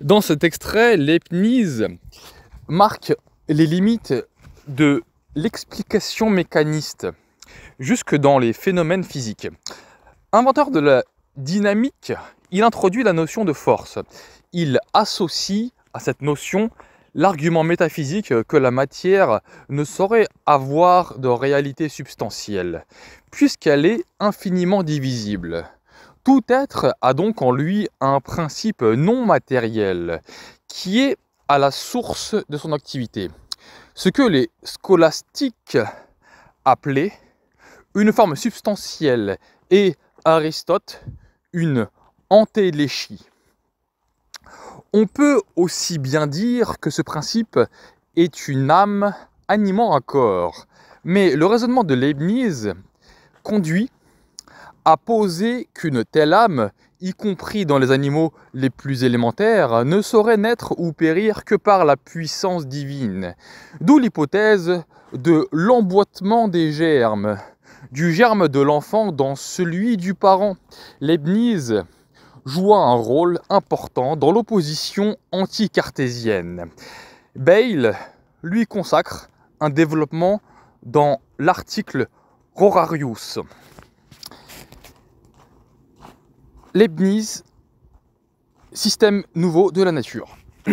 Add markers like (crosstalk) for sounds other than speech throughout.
Dans cet extrait, Leibniz marque les limites de l'explication mécaniste jusque dans les phénomènes physiques. Inventeur de la dynamique, il introduit la notion de force. Il associe à cette notion l'argument métaphysique que la matière ne saurait avoir de réalité substantielle, puisqu'elle est infiniment divisible. Tout être a donc en lui un principe non matériel qui est à la source de son activité. Ce que les scolastiques appelaient une forme substantielle et Aristote une antéléchie. On peut aussi bien dire que ce principe est une âme animant un corps, mais le raisonnement de Leibniz conduit à poser qu'une telle âme, y compris dans les animaux les plus élémentaires, ne saurait naître ou périr que par la puissance divine. D'où l'hypothèse de l'emboîtement des germes, du germe de l'enfant dans celui du parent. Leibniz joua un rôle important dans l'opposition anticartésienne. Bale lui consacre un développement dans l'article Rorarius. Leibniz, système nouveau de la nature. (clears throat)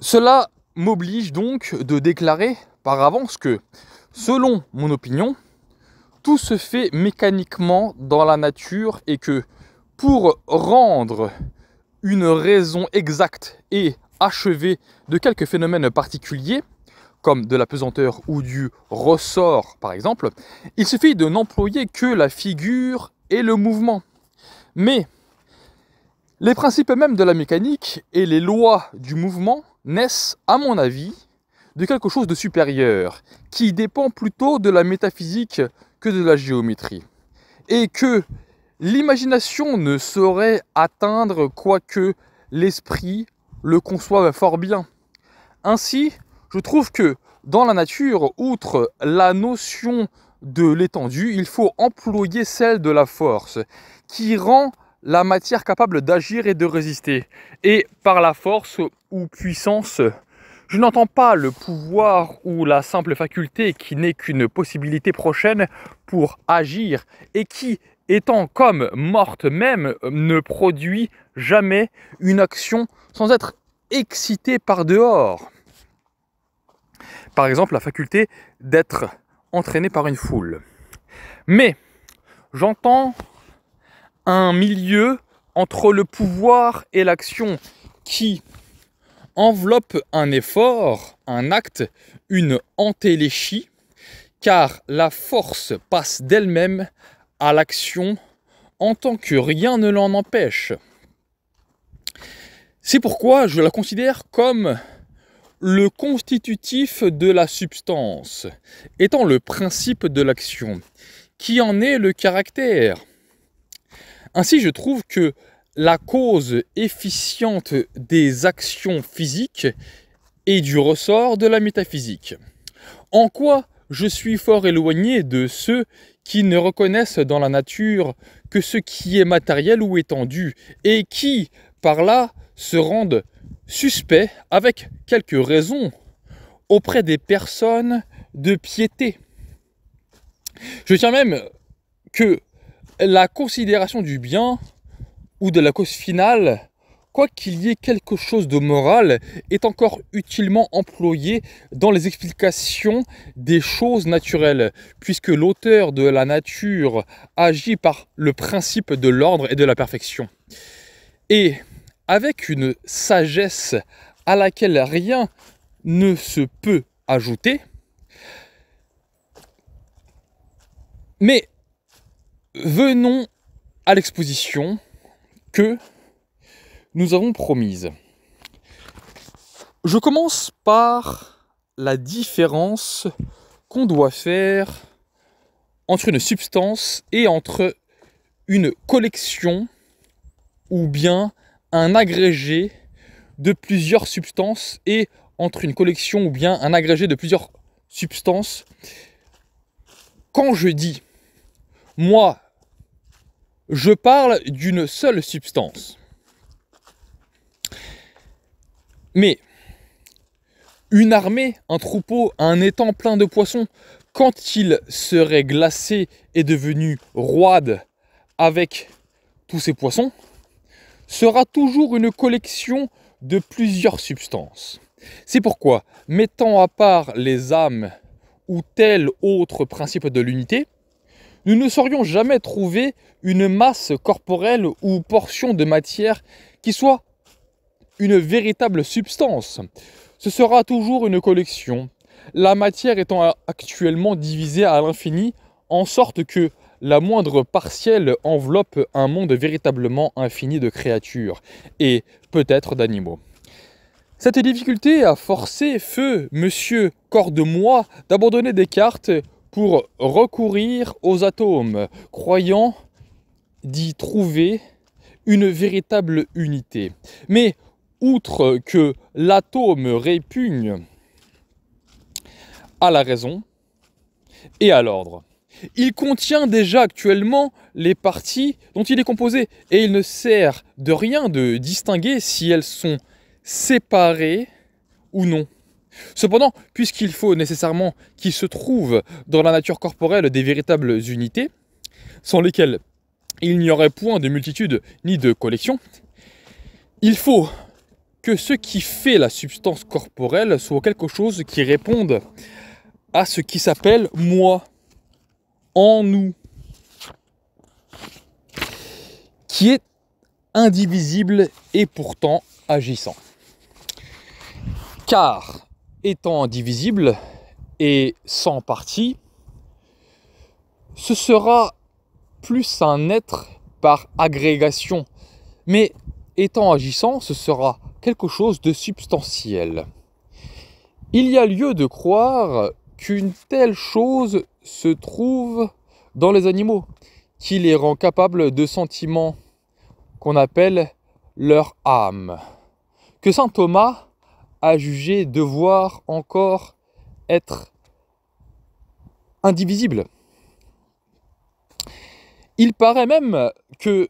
Cela m'oblige donc de déclarer par avance que, selon mon opinion, tout se fait mécaniquement dans la nature et que pour rendre une raison exacte et achevée de quelques phénomènes particuliers, comme de la pesanteur ou du ressort par exemple, il suffit de n'employer que la figure et le mouvement. Mais les principes mêmes de la mécanique et les lois du mouvement naissent, à mon avis, de quelque chose de supérieur, qui dépend plutôt de la métaphysique que de la géométrie. Et que l'imagination ne saurait atteindre quoique l'esprit le conçoive fort bien. Ainsi, je trouve que dans la nature, outre la notion de l'étendue, il faut employer celle de la force qui rend la matière capable d'agir et de résister. Et par la force ou puissance, je n'entends pas le pouvoir ou la simple faculté qui n'est qu'une possibilité prochaine pour agir et qui, étant comme morte même, ne produit jamais une action sans être excitée par dehors. Par exemple, la faculté d'être entraîné par une foule. Mais j'entends un milieu entre le pouvoir et l'action qui enveloppe un effort, un acte, une entéléchie, car la force passe d'elle-même à l'action en tant que rien ne l'en empêche. C'est pourquoi je la considère comme le constitutif de la substance étant le principe de l'action, qui en est le caractère. Ainsi, je trouve que la cause efficiente des actions physiques est du ressort de la métaphysique. En quoi je suis fort éloigné de ceux qui ne reconnaissent dans la nature que ce qui est matériel ou étendu, et qui, par là, se rendent suspect, avec quelques raisons, auprès des personnes de piété. Je tiens même que la considération du bien ou de la cause finale, quoi qu'il y ait quelque chose de moral, est encore utilement employée dans les explications des choses naturelles, puisque l'auteur de la nature agit par le principe de l'ordre et de la perfection. Et avec une sagesse à laquelle rien ne se peut ajouter. Mais venons à l'exposition que nous avons promise. Je commence par la différence qu'on doit faire entre une substance et entre une collection ou bien un agrégé de plusieurs substances et entre une collection ou bien un agrégé de plusieurs substances. Quand je dis moi, je parle d'une seule substance. Mais une armée, un troupeau, un étang plein de poissons, quand il serait glacé et devenu roide avec tous ces poissons, sera toujours une collection de plusieurs substances. C'est pourquoi, mettant à part les âmes ou tel autre principe de l'unité, nous ne saurions jamais trouver une masse corporelle ou portion de matière qui soit une véritable substance. Ce sera toujours une collection, la matière étant actuellement divisée à l'infini, en sorte que la moindre partielle enveloppe un monde véritablement infini de créatures, et peut-être d'animaux. Cette difficulté a forcé feu monsieur Cordemois d'abandonner Descartes pour recourir aux atomes, croyant d'y trouver une véritable unité. Mais outre que l'atome répugne à la raison et à l'ordre. Il contient déjà actuellement les parties dont il est composé et il ne sert de rien de distinguer si elles sont séparées ou non. Cependant, puisqu'il faut nécessairement qu'il se trouve dans la nature corporelle des véritables unités, sans lesquelles il n'y aurait point de multitude ni de collection, il faut que ce qui fait la substance corporelle soit quelque chose qui réponde à ce qui s'appelle moi en nous, qui est indivisible et pourtant agissant. Car étant indivisible et sans partie, ce sera plus un être par agrégation, mais étant agissant, ce sera quelque chose de substantiel. Il y a lieu de croire qu'une telle chose se trouve dans les animaux, qui les rend capables de sentiments qu'on appelle leur âme, que Saint Thomas a jugé devoir encore être indivisible. Il paraît même que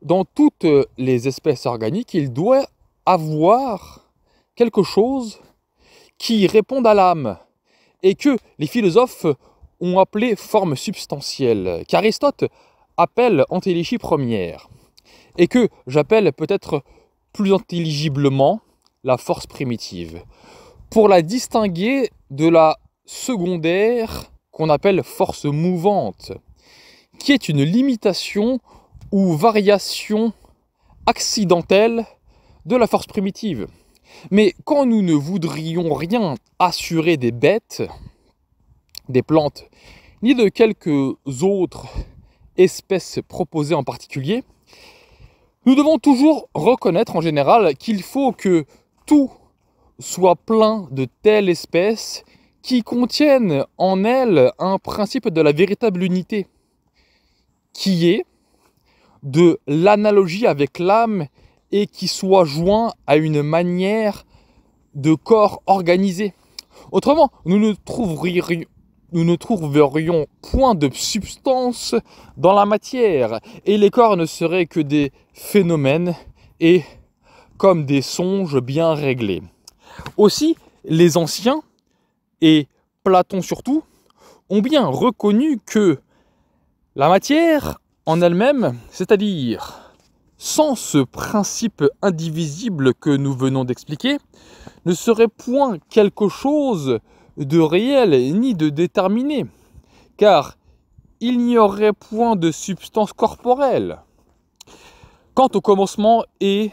dans toutes les espèces organiques, il doit avoir quelque chose qui réponde à l'âme, et que les philosophes ont appelé forme substantielle, qu'Aristote appelle antélégie première, et que j'appelle peut-être plus intelligiblement la force primitive, pour la distinguer de la secondaire qu'on appelle force mouvante, qui est une limitation ou variation accidentelle de la force primitive. Mais quand nous ne voudrions rien assurer des bêtes, des plantes, ni de quelques autres espèces proposées en particulier, nous devons toujours reconnaître en général qu'il faut que tout soit plein de telles espèces qui contiennent en elles un principe de la véritable unité, qui est de l'analogie avec l'âme et qui soit joint à une manière de corps organisé. Autrement, nous ne trouverions, nous ne trouverions point de substance dans la matière et les corps ne seraient que des phénomènes et comme des songes bien réglés. Aussi, les anciens et Platon surtout ont bien reconnu que la matière en elle-même, c'est-à-dire sans ce principe indivisible que nous venons d'expliquer, ne serait point quelque chose de réel ni de déterminé, car il n'y aurait point de substance corporelle. Quant au commencement et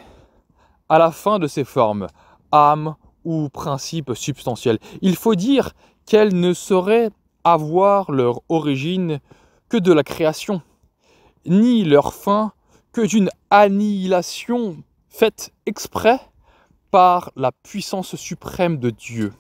à la fin de ces formes, âme ou principe substantiel, il faut dire qu'elles ne sauraient avoir leur origine que de la création, ni leur fin d'une annihilation faite exprès par la puissance suprême de Dieu.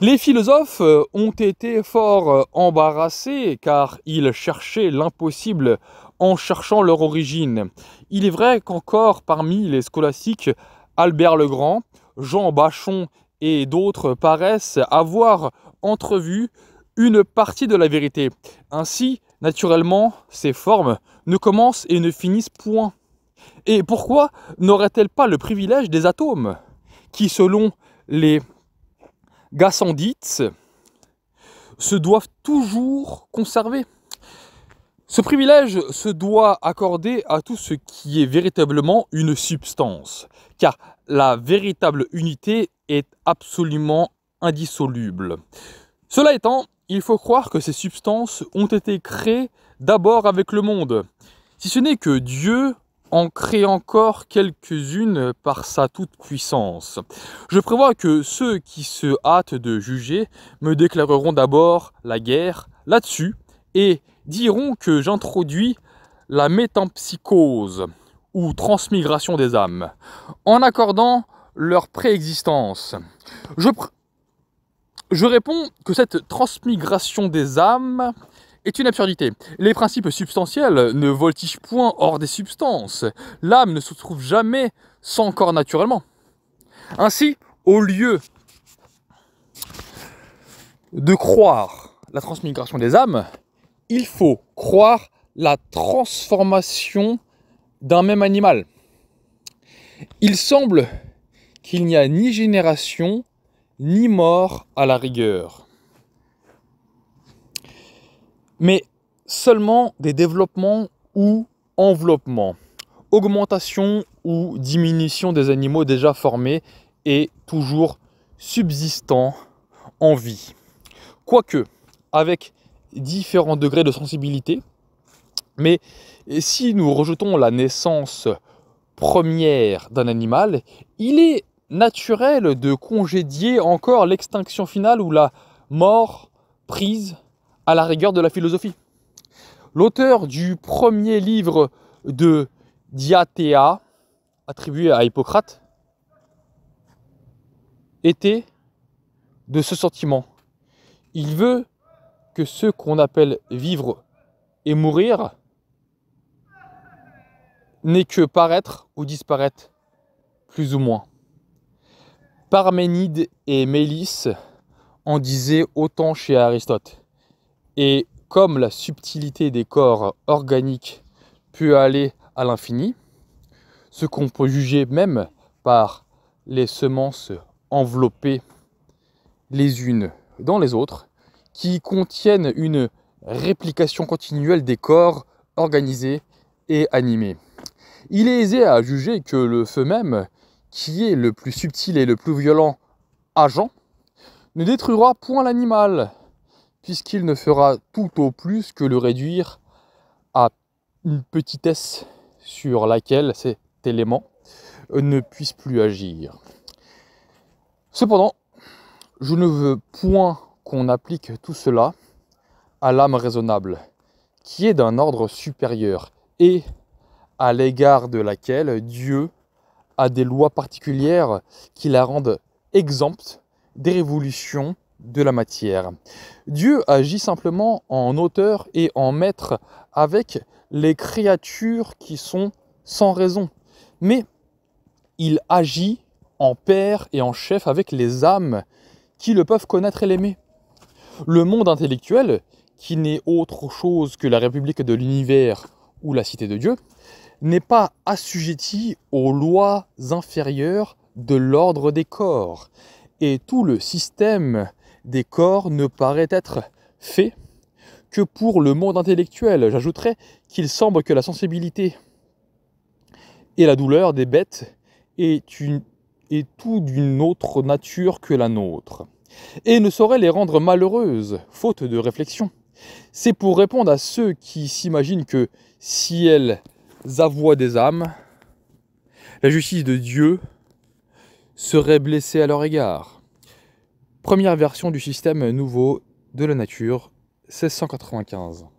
Les philosophes euh, ont été fort euh, embarrassés car ils cherchaient l'impossible en cherchant leur origine. Il est vrai qu'encore parmi les scolastiques, Albert le Grand, Jean Bachon et d'autres paraissent avoir entrevu une partie de la vérité. Ainsi, naturellement, ces formes ne commencent et ne finissent point Et pourquoi n'aurait-elle pas le privilège des atomes, qui selon les gassendites se doivent toujours conserver ce privilège se doit accorder à tout ce qui est véritablement une substance, car la véritable unité est absolument indissoluble. Cela étant, il faut croire que ces substances ont été créées d'abord avec le monde. Si ce n'est que Dieu en crée encore quelques-unes par sa toute-puissance. Je prévois que ceux qui se hâtent de juger me déclareront d'abord la guerre là-dessus et diront que j'introduis la métampsychose ou transmigration des âmes en accordant leur préexistence. Je, je réponds que cette transmigration des âmes est une absurdité. Les principes substantiels ne voltigent point hors des substances. L'âme ne se trouve jamais sans corps naturellement. Ainsi, au lieu de croire la transmigration des âmes, il faut croire la transformation d'un même animal. Il semble qu'il n'y a ni génération, ni mort à la rigueur, mais seulement des développements ou enveloppements, augmentation ou diminution des animaux déjà formés et toujours subsistants en vie. Quoique, avec différents degrés de sensibilité, mais si nous rejetons la naissance première d'un animal, il est naturel de congédier encore l'extinction finale ou la mort prise à la rigueur de la philosophie. L'auteur du premier livre de Diatéa, attribué à Hippocrate, était de ce sentiment. Il veut que ce qu'on appelle vivre et mourir n'est que paraître ou disparaître, plus ou moins. Parménide et Mélis en disaient autant chez Aristote. Et comme la subtilité des corps organiques peut aller à l'infini, ce qu'on peut juger même par les semences enveloppées les unes dans les autres, qui contiennent une réplication continuelle des corps organisés et animés. Il est aisé à juger que le feu même qui est le plus subtil et le plus violent agent, ne détruira point l'animal, puisqu'il ne fera tout au plus que le réduire à une petitesse sur laquelle cet élément ne puisse plus agir. Cependant, je ne veux point qu'on applique tout cela à l'âme raisonnable, qui est d'un ordre supérieur et à l'égard de laquelle Dieu à des lois particulières qui la rendent exempte des révolutions de la matière. Dieu agit simplement en auteur et en maître avec les créatures qui sont sans raison. Mais il agit en père et en chef avec les âmes qui le peuvent connaître et l'aimer. Le monde intellectuel, qui n'est autre chose que la République de l'univers ou la Cité de Dieu, n'est pas assujetti aux lois inférieures de l'ordre des corps. Et tout le système des corps ne paraît être fait que pour le monde intellectuel. J'ajouterais qu'il semble que la sensibilité et la douleur des bêtes est, est tout d'une autre nature que la nôtre, et ne saurait les rendre malheureuses, faute de réflexion. C'est pour répondre à ceux qui s'imaginent que si elles voix des âmes, la justice de Dieu serait blessée à leur égard. Première version du système nouveau de la nature, 1695.